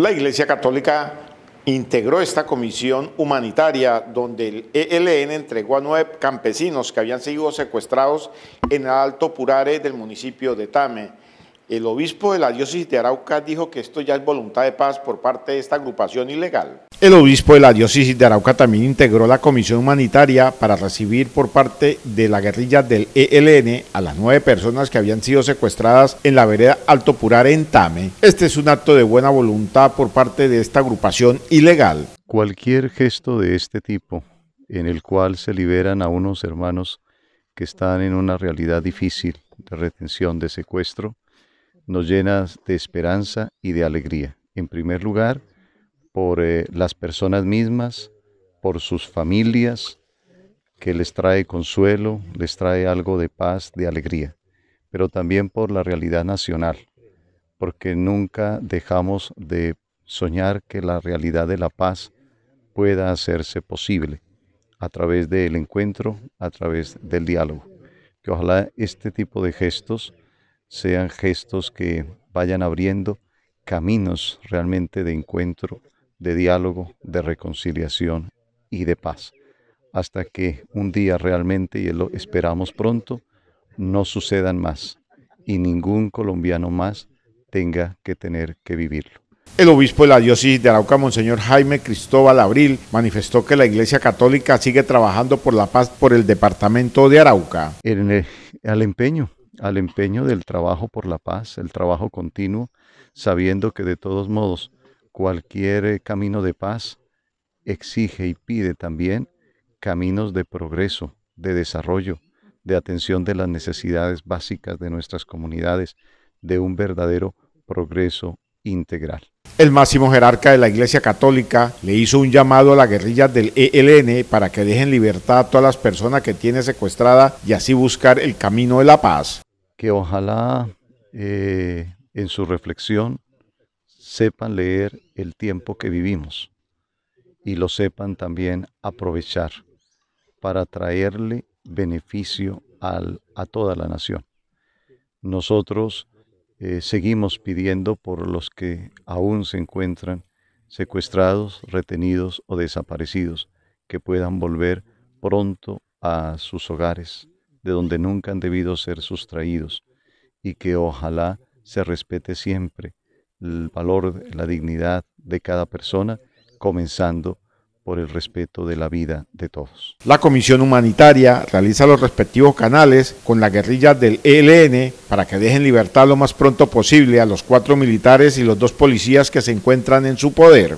La Iglesia Católica integró esta comisión humanitaria donde el ELN entregó a nueve campesinos que habían sido secuestrados en el Alto Purare del municipio de Tame el obispo de la diócesis de Arauca dijo que esto ya es voluntad de paz por parte de esta agrupación ilegal. El obispo de la diócesis de Arauca también integró la comisión humanitaria para recibir por parte de la guerrilla del ELN a las nueve personas que habían sido secuestradas en la vereda Alto Purar en Tame. Este es un acto de buena voluntad por parte de esta agrupación ilegal. Cualquier gesto de este tipo en el cual se liberan a unos hermanos que están en una realidad difícil de retención, de secuestro, nos llenas de esperanza y de alegría. En primer lugar, por eh, las personas mismas, por sus familias, que les trae consuelo, les trae algo de paz, de alegría, pero también por la realidad nacional, porque nunca dejamos de soñar que la realidad de la paz pueda hacerse posible a través del encuentro, a través del diálogo. Que ojalá este tipo de gestos sean gestos que vayan abriendo caminos realmente de encuentro, de diálogo, de reconciliación y de paz, hasta que un día realmente, y lo esperamos pronto, no sucedan más y ningún colombiano más tenga que tener que vivirlo. El obispo de la diócesis de Arauca, Monseñor Jaime Cristóbal Abril, manifestó que la Iglesia Católica sigue trabajando por la paz por el departamento de Arauca. En el, empeño al empeño del trabajo por la paz, el trabajo continuo, sabiendo que de todos modos cualquier eh, camino de paz exige y pide también caminos de progreso, de desarrollo, de atención de las necesidades básicas de nuestras comunidades, de un verdadero progreso integral. El máximo jerarca de la Iglesia Católica le hizo un llamado a la guerrilla del ELN para que dejen libertad a todas las personas que tiene secuestrada y así buscar el camino de la paz que ojalá eh, en su reflexión sepan leer el tiempo que vivimos y lo sepan también aprovechar para traerle beneficio a toda la nación. Nosotros eh, seguimos pidiendo por los que aún se encuentran secuestrados, retenidos o desaparecidos, que puedan volver pronto a sus hogares de donde nunca han debido ser sustraídos, y que ojalá se respete siempre el valor, la dignidad de cada persona, comenzando por el respeto de la vida de todos. La Comisión Humanitaria realiza los respectivos canales con la guerrilla del ELN para que dejen libertad lo más pronto posible a los cuatro militares y los dos policías que se encuentran en su poder.